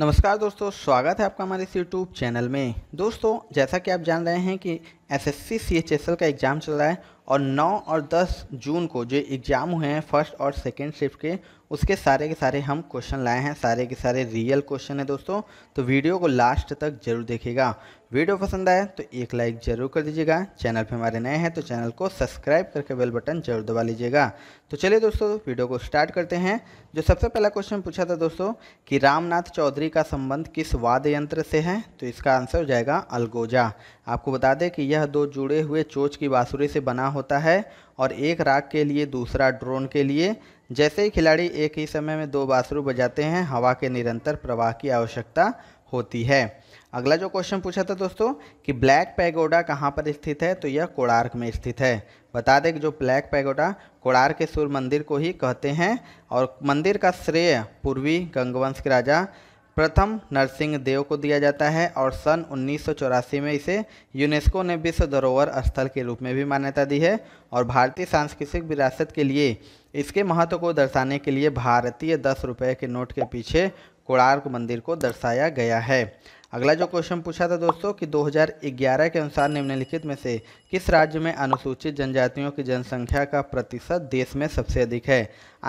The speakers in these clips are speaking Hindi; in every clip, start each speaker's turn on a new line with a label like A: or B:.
A: नमस्कार दोस्तों स्वागत है आपका हमारे इस यूट्यूब चैनल में दोस्तों जैसा कि आप जान रहे हैं कि एसएससी सीएचएसएल का एग्ज़ाम चल रहा है और 9 और 10 जून को जो एग्ज़ाम हुए हैं फर्स्ट और सेकेंड शिफ्ट के उसके सारे के सारे हम क्वेश्चन लाए हैं सारे के सारे रियल क्वेश्चन है दोस्तों तो वीडियो को लास्ट तक जरूर देखेगा वीडियो पसंद आए तो एक लाइक जरूर कर दीजिएगा चैनल पे हमारे नए हैं तो चैनल को सब्सक्राइब करके बेल बटन जरूर दबा लीजिएगा तो चलिए दोस्तों वीडियो को स्टार्ट करते हैं जो सबसे पहला क्वेश्चन पूछा था दोस्तों कि रामनाथ चौधरी का संबंध किस वाद्य यंत्र से है तो इसका आंसर हो जाएगा अलगोजा आपको बता दें कि यह दो जुड़े हुए चोच की बाँसुरी से बना होता है और एक राग के लिए दूसरा ड्रोन के लिए जैसे ही खिलाड़ी एक ही समय में दो बासुरू बजाते हैं हवा के निरंतर प्रवाह की आवश्यकता होती है अगला जो क्वेश्चन पूछा था दोस्तों कि ब्लैक पैगोडा कहाँ पर स्थित है तो यह कोणार्क में स्थित है बता दें कि जो ब्लैक पैगोडा कोणार्क के सूर्य मंदिर को ही कहते हैं और मंदिर का श्रेय पूर्वी गंगवंश के राजा प्रथम नरसिंह देव को दिया जाता है और सन उन्नीस में इसे यूनेस्को ने विश्व धरोहर स्थल के रूप में भी मान्यता दी है और भारतीय सांस्कृतिक विरासत के लिए इसके महत्व को दर्शाने के लिए भारतीय दस रुपये के नोट के पीछे कोणार्क मंदिर को दर्शाया गया है अगला जो क्वेश्चन पूछा था दोस्तों कि 2011 के अनुसार निम्नलिखित में से किस राज्य में अनुसूचित जनजातियों की जनसंख्या का प्रतिशत देश में सबसे अधिक है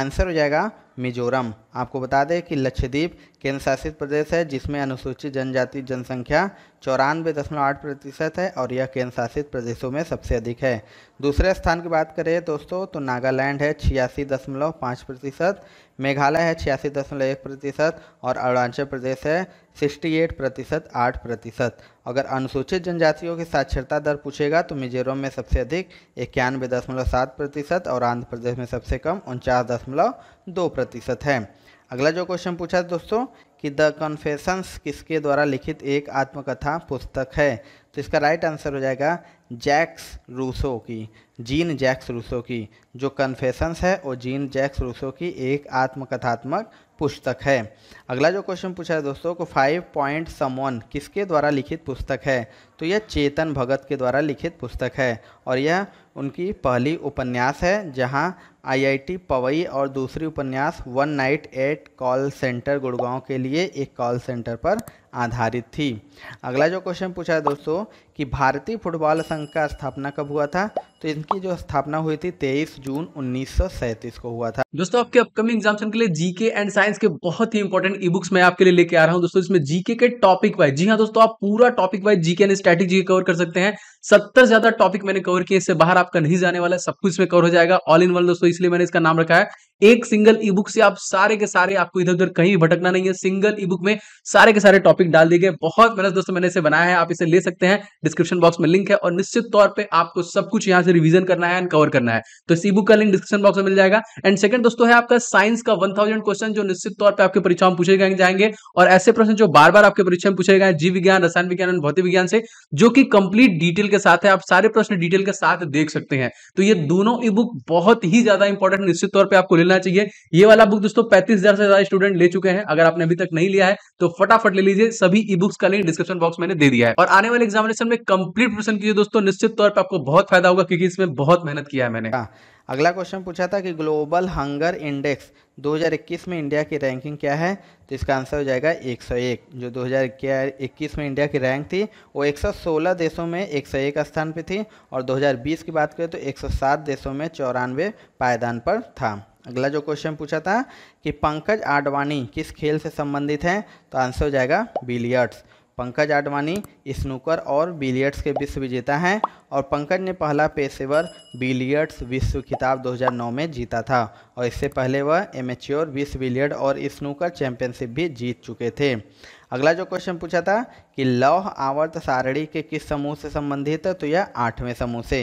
A: आंसर हो जाएगा मिजोरम आपको बता दें कि लक्षद्वीप केंद्र शासित प्रदेश है जिसमें अनुसूचित जनजाति जनसंख्या चौरानवे दशमलव आठ प्रतिशत है और यह केंद्र शासित प्रदेशों में सबसे अधिक है दूसरे स्थान की बात करें दोस्तों तो नागालैंड है छियासी दशमलव पाँच प्रतिशत मेघालय है छियासी दशमलव एक प्रतिशत और अरुणाचल प्रदेश है सिक्सटी एट प्रतिशत आठ प्रतिशत अगर अनुसूचित जनजातियों की साक्षरता दर पूछेगा तो मिजोरम में सबसे अधिक इक्यानवे दशमलव सात प्रतिशत और आंध्र प्रदेश में सबसे कम उनचास दशमलव दो प्रतिशत है अगला जो क्वेश्चन पूछा है दोस्तों कि द कन्फेशंस किसके द्वारा लिखित एक आत्मकथा पुस्तक है तो इसका राइट आंसर हो जाएगा जैक्स रूसो की जीन जैक्स रूसो की जो कन्फेशंस है वो जीन जैक्स रूसो की एक आत्मकथात्मक पुस्तक है अगला जो क्वेश्चन पूछा है दोस्तों को फाइव पॉइंट समवन किसके द्वारा लिखित पुस्तक है तो यह चेतन भगत के द्वारा लिखित पुस्तक है और यह उनकी पहली उपन्यास है जहां आईआईटी पवई और दूसरी उपन्यास one night at call center Gurgaon के लिए एक कॉल सेंटर पर आधारित थी अगला जो क्वेश्चन पूछा है दोस्तों कि भारतीय
B: फुटबॉल संघ का स्थापना कब हुआ था
A: तो इनकी जो स्थापना हुई थी 23 जून 1937
B: को हुआ था दोस्तों आपके अपकमिंग एग्जामेशन के लिए जीके एंड साइंस के बहुत ही इंपॉर्टेंट ई बुक्स मैं आपके लिए लेके आ रहा हूँ दोस्तों इसमें जीके के टॉपिक वाइज जी हाँ दोस्तों आप पूरा topic wise GK and static cover कर सकते हैं सत्तर ज्यादा टॉपिक मैंने कवर किए इससे बाहर आपका नहीं जाने वाला सब कुछ में कवर हो जाएगा ऑल इन वन दोस्तों इसलिए मैंने इसका नाम रखा है एक सिंगल ई बुक से आप सारे के सारे आपको इधर उधर कहीं भटकना नहीं है सिंगल ई बुक में सारे के सारे टॉपिक डाल दिए गए बहुत मेहनत दोस्तों मैंने इसे बनाया है आप इसे ले सकते हैं डिस्क्रिप्शन बॉक्स में लिंक है और निश्चित तौर पर आपको सब कुछ यहाँ से रिविजन करना है एंड कवर करना है तो इस ई बुक का लिंक डिस्क्रिप्शन बॉक्स में मिल जाएगा एंड सेकंड दोस्तों है आपका साइंस का वन थाउजेंड क्वेश्चन जो निश्चित तौर पर आपके परीक्षा में पूछे जाएंगे और ऐसे प्रश्न जो बार बार आपके परीक्षा में पूछे गए जीव विज्ञान रसायन विज्ञान एंड भौतिक विज्ञान से जो कि कंप्लीट डिटेल के साथ है आप सारे प्रश्न डिटेल के साथ देख सकते हैं तो ये दोनों ई बुक बहुत ही ज्यादा इंपॉर्टेंट निश्चित तौर पर आपको लेना मिलना चाहिए ये वाला बुक दोस्तों पैंतीस हजार से ज्यादा स्टूडेंट ले चुके हैं अगर आपने अभी तक नहीं लिया है तो फटाफट ले लीजिए सभी ई बुक्स का लिंक डिस्क्रिप्शन बॉक्स मैंने दे दिया है और आने वाले एग्जामिनेशन में कंप्लीट प्रश्न कीजिए दोस्तों निश्चित तौर पर आपको बहुत फायदा होगा क्योंकि इसमें बहुत मेहनत किया है मैंने हाँ,
A: अगला क्वेश्चन पूछा था कि ग्लोबल हंगर इंडेक्स 2021 में इंडिया की रैंकिंग क्या है तो इसका आंसर हो जाएगा 101 जो 2021 में इंडिया की रैंक थी वो 116 देशों में 101 स्थान पर थी और 2020 की बात करें तो 107 देशों में चौरानवे पायदान पर था अगला जो क्वेश्चन पूछा था कि पंकज आडवाणी किस खेल से संबंधित हैं तो आंसर हो जाएगा बिलियर्ड्स पंकज आडवाणी स्नूकर और बिलियर्ड्स के विश्व विजेता हैं और पंकज ने पहला पेशेवर बिलियर्ड्स विश्व खिताब 2009 में जीता था और इससे पहले वह एमेच्योर विश्व बिलियर्ड और स्नूकर चैंपियनशिप भी जीत चुके थे अगला जो क्वेश्चन पूछा था कि लौह आवर्त सारणी के किस समूह से संबंधित है तो यह आठवें समूह से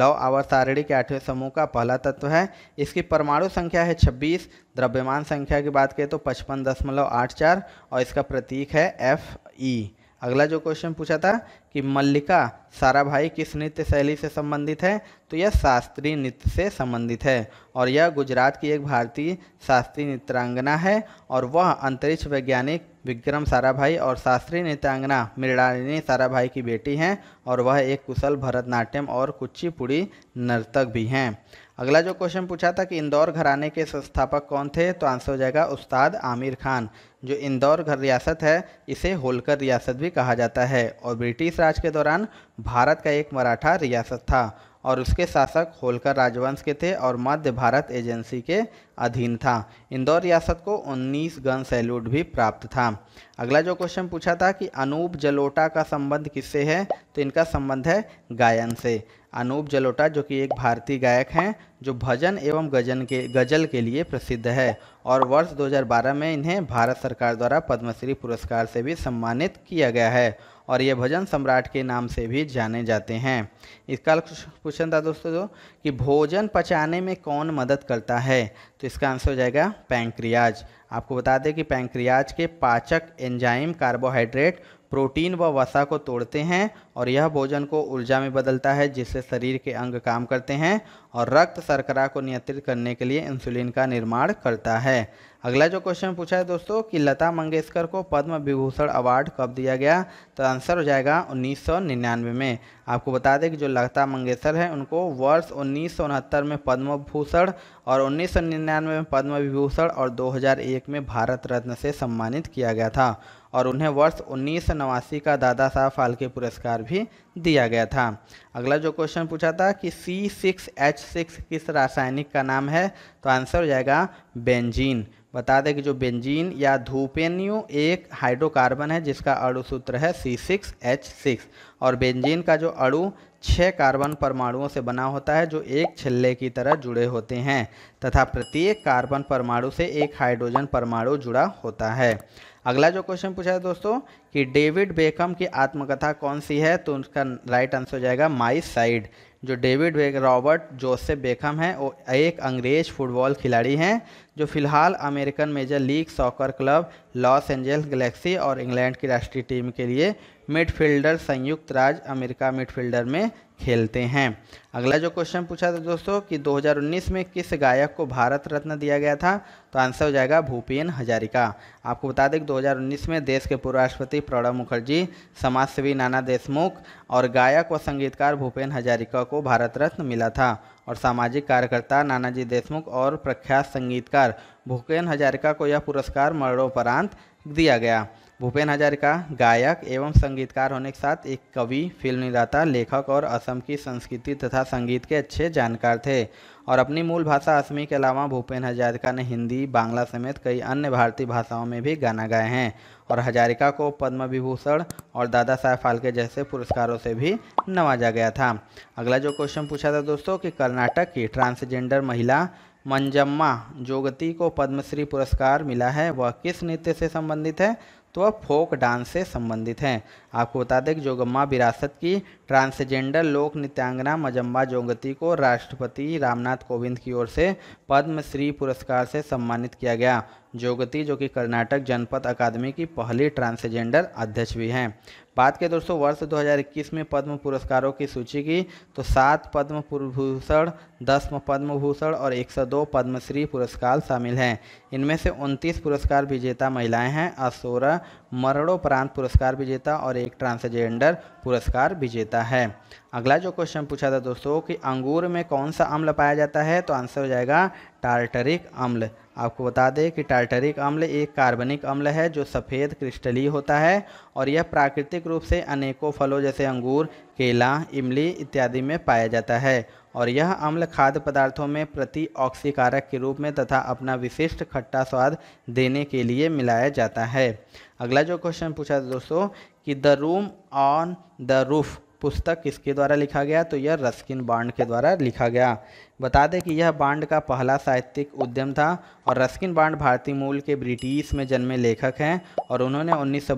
A: लौह आवर्त सारणी के आठवें समूह का पहला तत्व है इसकी परमाणु संख्या है 26 द्रव्यमान संख्या की बात करें तो पचपन दशमलव आठ चार और इसका प्रतीक है एफ ई अगला जो क्वेश्चन पूछा था कि मल्लिका साराभाई किस नृत्य शैली से संबंधित है तो यह शास्त्रीय नृत्य से संबंधित है और यह गुजरात की एक भारतीय शास्त्रीय नृत्यांगना है और वह अंतरिक्ष वैज्ञानिक विक्रम साराभाई और शास्त्रीय नृत्यांगना मृणालिनी साराभाई की बेटी हैं और वह एक कुशल भरतनाट्यम और कुचिपुड़ी नर्तक भी हैं अगला जो क्वेश्चन पूछा था कि इंदौर घराने के संस्थापक कौन थे तो आंसर हो जाएगा उस्ताद आमिर खान जो इंदौर घर रियासत है इसे होलकर रियासत भी कहा जाता है और ब्रिटिश राज के दौरान भारत का एक मराठा रियासत था और उसके शासक होलकर राजवंश के थे और मध्य भारत एजेंसी के अधीन था इंदौर रियासत को 19 गन सैल्यूट भी प्राप्त था अगला जो क्वेश्चन पूछा था कि अनूप जलोटा का संबंध किससे है तो इनका संबंध है गायन से अनूप जलोटा जो कि एक भारतीय गायक हैं जो भजन एवं गजन के गजल के लिए प्रसिद्ध है और वर्ष 2012 में इन्हें भारत सरकार द्वारा पद्मश्री पुरस्कार से भी सम्मानित किया गया है और ये भजन सम्राट के नाम से भी जाने जाते हैं इसका क्वेश्चन था दोस्तों जो कि भोजन पचाने में कौन मदद करता है तो इसका आंसर हो जाएगा पैंक्रियाज आपको बता दें कि पैंक्रियाज के पाचक एंजाइम कार्बोहाइड्रेट प्रोटीन व वसा को तोड़ते हैं और यह भोजन को ऊर्जा में बदलता है जिससे शरीर के अंग काम करते हैं और रक्त शर्करा को नियंत्रित करने के लिए इंसुलिन का निर्माण करता है अगला जो क्वेश्चन पूछा है दोस्तों कि लता मंगेशकर को पद्म विभूषण अवार्ड कब दिया गया तो आंसर हो जाएगा उन्नीस में आपको बता दें कि जो लता मंगेशकर हैं उनको वर्ष उन्नीस में पद्म भूषण और 1999 में पद्म विभूषण और 2001 में भारत रत्न से सम्मानित किया गया था और उन्हें वर्ष उन्नीस का दादा साहब फाल्के पुरस्कार भी दिया गया था अगला जो क्वेश्चन पूछा था कि सी सिक्स एच सिक्स किस रासायनिक का नाम है तो आंसर हो जाएगा बेंजीन बता दें कि जो बेंजीन या धूपेन्यू एक हाइड्रोकार्बन है जिसका अणु सूत्र है सी सिक्स एच सिक्स और बेंजीन का जो अणु छः कार्बन परमाणुओं से बना होता है जो एक छिल्ले की तरह जुड़े होते हैं तथा प्रत्येक कार्बन परमाणु से एक हाइड्रोजन परमाणु जुड़ा होता है अगला जो क्वेश्चन पूछा है दोस्तों कि डेविड बेकम की आत्मकथा कौन सी है तो उसका राइट आंसर हो जाएगा माई साइड जो डेविड रॉबर्ट जोसेफ बेकम है वो एक अंग्रेज फुटबॉल खिलाड़ी हैं जो फिलहाल American major league soccer club Los Angeles Galaxy और इंग्लैंड की राष्ट्रीय टीम के लिए मिडफील्डर संयुक्त राज्य अमेरिका मिडफील्डर में खेलते हैं अगला जो क्वेश्चन पूछा था दोस्तों कि 2019 में किस गायक को भारत रत्न दिया गया था तो आंसर हो जाएगा भूपेन हजारिका आपको बता दें कि 2019 में देश के पूर्व राष्ट्रपति प्रणब मुखर्जी समाजसेवी नाना देशमुख और गायक व संगीतकार भूपेन हजारिका को भारत रत्न मिला था और सामाजिक कार्यकर्ता नानाजी देशमुख और प्रख्यात संगीतकार भूपेन हजारिका को यह पुरस्कार मरणोपरांत दिया गया भूपेन हजारिका गायक एवं संगीतकार होने के साथ एक कवि फिल्म निर्माता लेखक और असम की संस्कृति तथा संगीत के अच्छे जानकार थे और अपनी मूल भाषा असमी के अलावा भूपेन हजारिका ने हिंदी बांग्ला समेत कई अन्य भारतीय भाषाओं में भी गाना गाए हैं और हजारिका को पद्म विभूषण और दादा साहेब फाल्के जैसे पुरस्कारों से भी नवाजा गया था अगला जो क्वेश्चन पूछा था दोस्तों कि कर्नाटक की ट्रांसजेंडर महिला मंजम्मा जोगती को पद्मश्री पुरस्कार मिला है वह किस नृत्य से संबंधित है तो वह फोक डांस से संबंधित हैं आपको बता दें कि जोगम्मा विरासत की ट्रांसजेंडर लोक नृत्यांगना मजम्बा जोगती को राष्ट्रपति रामनाथ कोविंद की ओर से पद्मश्री पुरस्कार से सम्मानित किया गया जोगती जो कि कर्नाटक जनपद अकादमी की पहली ट्रांसजेंडर अध्यक्ष भी हैं बात करें दोस्तों वर्ष 2021 में पद्म पुरस्कारों की सूची की तो सात पद्म भूषण दस पद्म भूषण और 102 पद्मश्री पुरस्कार शामिल हैं इनमें से 29 पुरस्कार विजेता महिलाएं हैं और सोलह मरणोपरांत पुरस्कार विजेता और एक ट्रांसजेंडर पुरस्कार विजेता है अगला जो क्वेश्चन पूछा था दोस्तों कि अंगूर में कौन सा अम्ल पाया जाता है तो आंसर हो जाएगा टार्टरिक अम्ल आपको बता दें कि टार्टरिक अम्ल एक कार्बनिक अम्ल है जो सफ़ेद क्रिस्टली होता है और यह प्राकृतिक रूप से अनेकों फलों जैसे अंगूर केला इमली इत्यादि में पाया जाता है और यह अम्ल खाद्य पदार्थों में प्रति ऑक्सीकारक के रूप में तथा अपना विशिष्ट खट्टा स्वाद देने के लिए मिलाया जाता है अगला जो क्वेश्चन पूछा दोस्तों कि the room on the roof पुस्तक किसके द्वारा लिखा गया तो यह रस्किन बांड के द्वारा लिखा गया बता दें कि यह बांड का पहला साहित्यिक उद्यम था और रस्किन बांड भारतीय मूल के ब्रिटिश में जन्मे लेखक हैं और उन्होंने उन्नीस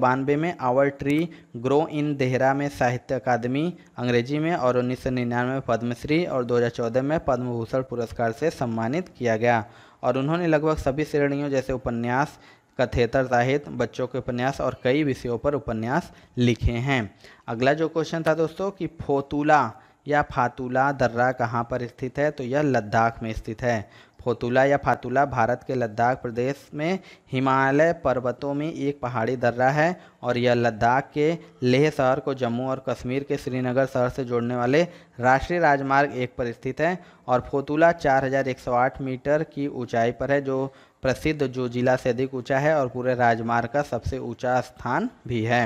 A: में our tree grow in Dehra में साहित्य अकादमी अंग्रेजी में और उन्नीस में पद्मश्री और 2014 में पद्म भूषण पुरस्कार से सम्मानित किया गया और उन्होंने लगभग सभी श्रेणियों जैसे उपन्यास कथेतर साहित्य बच्चों के उपन्यास और कई विषयों पर उपन्यास लिखे हैं अगला जो क्वेश्चन था दोस्तों कि फोतुला या फातुला दर्रा कहाँ पर स्थित है तो यह लद्दाख में स्थित है फोतुला या फातुला भारत के लद्दाख प्रदेश में हिमालय पर्वतों में एक पहाड़ी दर्रा है और यह लद्दाख के लेह शहर को जम्मू और कश्मीर के श्रीनगर शहर से जोड़ने वाले राष्ट्रीय राजमार्ग एक पर स्थित है और फोतुला 4108 मीटर की ऊंचाई पर है जो प्रसिद्ध जो जिला से अधिक ऊंचा है और पूरे राजमार्ग का सबसे ऊंचा स्थान भी है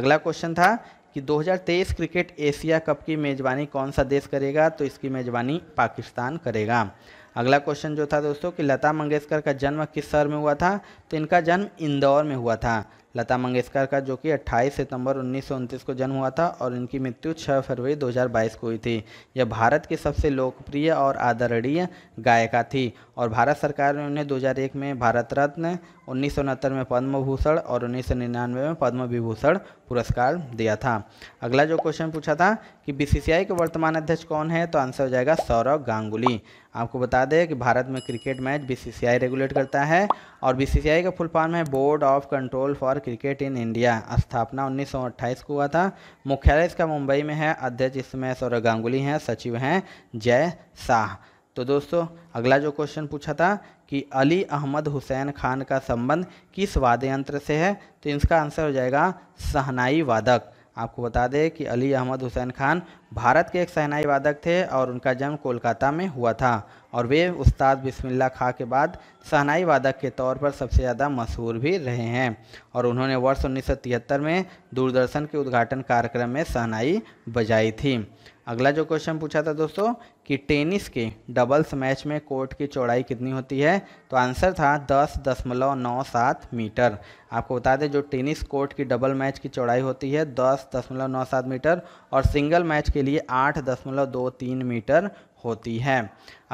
A: अगला क्वेश्चन था कि 2023 क्रिकेट एशिया कप की मेज़बानी कौन सा देश करेगा तो इसकी मेज़बानी पाकिस्तान करेगा अगला क्वेश्चन जो था दोस्तों कि लता मंगेशकर का जन्म किस शहर में हुआ था तो इनका जन्म इंदौर में हुआ था लता मंगेशकर का जो कि 28 सितंबर उन्नीस को जन्म हुआ था और इनकी मृत्यु 6 फरवरी 2022 को हुई थी यह भारत की सबसे लोकप्रिय और आदरणीय गायिका थी और भारत सरकार ने उन्हें 2001 में भारत रत्न उन्नीस में पद्म भूषण और उन्नीस में पद्म विभूषण पुरस्कार दिया था अगला जो क्वेश्चन पूछा था कि बीसीसीआई के वर्तमान अध्यक्ष कौन है तो आंसर हो जाएगा सौरव गांगुली आपको बता दें कि भारत में क्रिकेट मैच बीसीसीआई रेगुलेट करता है और बीसीसीआई का फुल फॉर्म है board of control for cricket in India स्थापना 1928 को हुआ था मुख्यालय इसका मुंबई में है अध्यक्ष इसमें सौरभ गांगुली हैं सचिव हैं जय शाह तो दोस्तों अगला जो क्वेश्चन पूछा था कि अली अहमद हुसैन खान का संबंध किस वाद्य यंत्र से है तो इसका आंसर हो जाएगा सहनाई वादक आपको बता दें कि अली अहमद हुसैन खान भारत के एक सहनाई वादक थे और उनका जन्म कोलकाता में हुआ था और वे उस्ताद बिस्मिल्ला खां के बाद सहनाई वादक के तौर पर सबसे ज़्यादा मशहूर भी रहे हैं और उन्होंने वर्ष 1973 में दूरदर्शन के उद्घाटन कार्यक्रम में सहनाई बजाई थी अगला जो क्वेश्चन पूछा था दोस्तों कि टेनिस के डबल्स मैच में कोर्ट की चौड़ाई कितनी होती है तो आंसर था दस दशमलव नौ सात मीटर आपको बता दें जो टेनिस कोर्ट की डबल मैच की चौड़ाई होती है दस दशमलव नौ सात मीटर और सिंगल मैच के लिए आठ दशमलव दो तीन मीटर होती है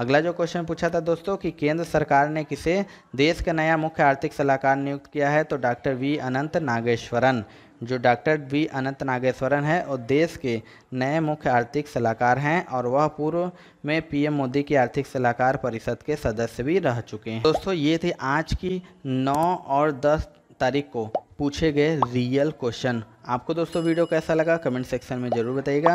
A: अगला जो क्वेश्चन पूछा था दोस्तों कि केंद्र सरकार ने किसे देश का नया मुख्य आर्थिक सलाहकार नियुक्त किया है तो डॉक्टर वी अनंत नागेश्वरन जो डॉक्टर बी अनंत नागेश्वरन है और देश के नए मुख्य आर्थिक सलाहकार हैं और वह पूर्व में पीएम मोदी की आर्थिक सलाहकार परिषद के सदस्य भी रह चुके हैं दोस्तों ये थे आज की 9 और 10 तारीख को पूछे गए रियल क्वेश्चन आपको दोस्तों वीडियो कैसा लगा कमेंट सेक्शन में ज़रूर बताइएगा